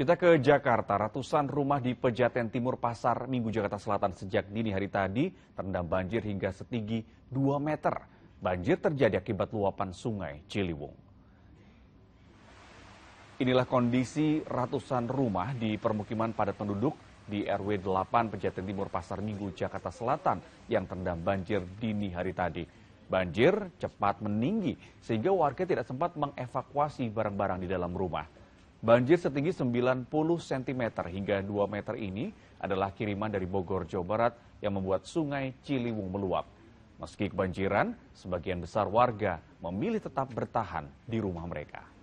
Kita ke Jakarta, ratusan rumah di Pejaten Timur Pasar Minggu Jakarta Selatan sejak dini hari tadi terendam banjir hingga setinggi 2 meter. Banjir terjadi akibat luapan sungai Ciliwung. Inilah kondisi ratusan rumah di permukiman padat penduduk di RW 8 Pejaten Timur Pasar Minggu Jakarta Selatan yang terendam banjir dini hari tadi. Banjir cepat meninggi sehingga warga tidak sempat mengevakuasi barang-barang di dalam rumah. Banjir setinggi 90 cm hingga 2 meter ini adalah kiriman dari Bogor, Jawa Barat yang membuat sungai Ciliwung meluap. Meski kebanjiran, sebagian besar warga memilih tetap bertahan di rumah mereka.